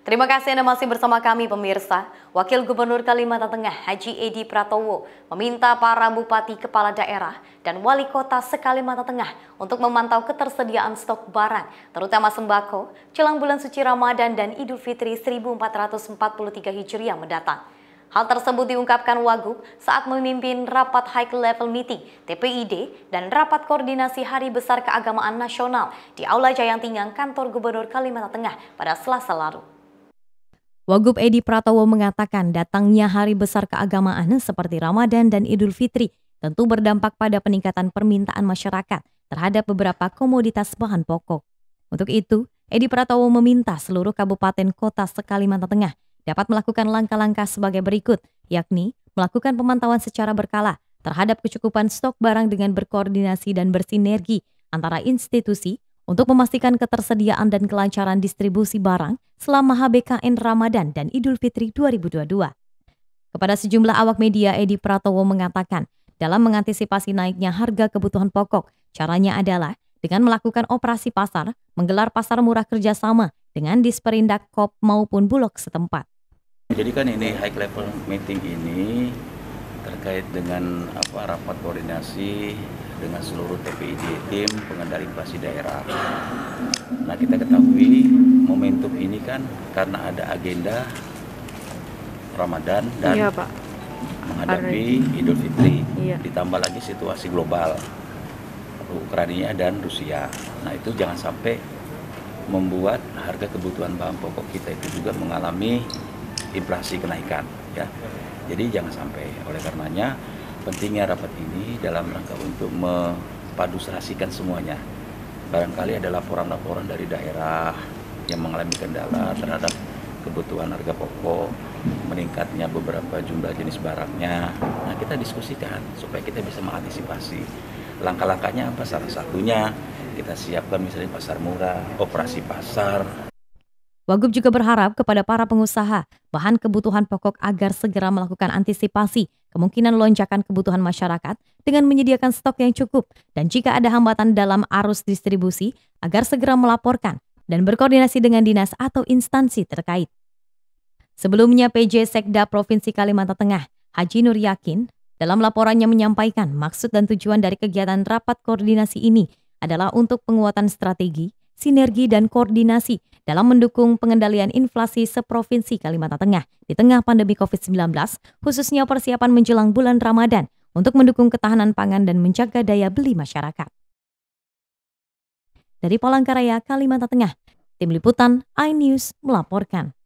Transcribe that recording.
Terima kasih Anda masih bersama kami pemirsa. Wakil Gubernur Kalimantan Tengah Haji Edi Pratowo meminta para bupati kepala daerah dan wali kota se-Kalimantan Tengah untuk memantau ketersediaan stok barang, terutama sembako, jelang bulan suci Ramadan dan Idul Fitri 1443 Hijriah mendatang. Hal tersebut diungkapkan Wagub saat memimpin rapat High Level Meeting TPID dan rapat koordinasi Hari Besar Keagamaan Nasional di Aula Tingang Kantor Gubernur Kalimantan Tengah pada Selasa lalu. Wagub Edi Pratowo mengatakan datangnya hari besar keagamaan seperti Ramadan dan Idul Fitri tentu berdampak pada peningkatan permintaan masyarakat terhadap beberapa komoditas bahan pokok. Untuk itu, Edi Pratowo meminta seluruh kabupaten kota se-Kalimantan Tengah dapat melakukan langkah-langkah sebagai berikut, yakni melakukan pemantauan secara berkala terhadap kecukupan stok barang dengan berkoordinasi dan bersinergi antara institusi untuk memastikan ketersediaan dan kelancaran distribusi barang selama HBKN Ramadan dan Idul Fitri 2022. Kepada sejumlah awak media, Edi Pratowo mengatakan, dalam mengantisipasi naiknya harga kebutuhan pokok, caranya adalah dengan melakukan operasi pasar, menggelar pasar murah kerjasama dengan Disperindak Kop maupun Bulog setempat. Jadi kan ini high level meeting ini terkait dengan apa rapat koordinasi dengan seluruh TPID tim pengendali inflasi daerah. Nah kita ketahui momentum ini kan karena ada agenda Ramadan dan iya, Pak. menghadapi Arin. Idul Fitri, iya. ditambah lagi situasi global Ukraina dan Rusia. Nah itu jangan sampai membuat harga kebutuhan bahan pokok kita itu juga mengalami inflasi kenaikan ya. Jadi jangan sampai oleh karenanya pentingnya rapat ini dalam rangka untuk mempadustrasikan semuanya. Barangkali ada laporan-laporan dari daerah yang mengalami kendala terhadap kebutuhan harga pokok, meningkatnya beberapa jumlah jenis barangnya. Nah, kita diskusikan supaya kita bisa mengantisipasi. Langkah-langkahnya apa? Salah satunya kita siapkan misalnya pasar murah, operasi pasar, Wagub juga berharap kepada para pengusaha bahan kebutuhan pokok agar segera melakukan antisipasi kemungkinan lonjakan kebutuhan masyarakat dengan menyediakan stok yang cukup dan jika ada hambatan dalam arus distribusi agar segera melaporkan dan berkoordinasi dengan dinas atau instansi terkait. Sebelumnya PJ Sekda Provinsi Kalimantan Tengah, Haji Nur Yakin, dalam laporannya menyampaikan maksud dan tujuan dari kegiatan rapat koordinasi ini adalah untuk penguatan strategi, sinergi, dan koordinasi dalam mendukung pengendalian inflasi seprovinsi Kalimantan Tengah di tengah pandemi COVID-19, khususnya persiapan menjelang bulan Ramadan untuk mendukung ketahanan pangan dan menjaga daya beli masyarakat. Dari Palangkaraya, Kalimantan Tengah, Tim Liputan, iNews melaporkan.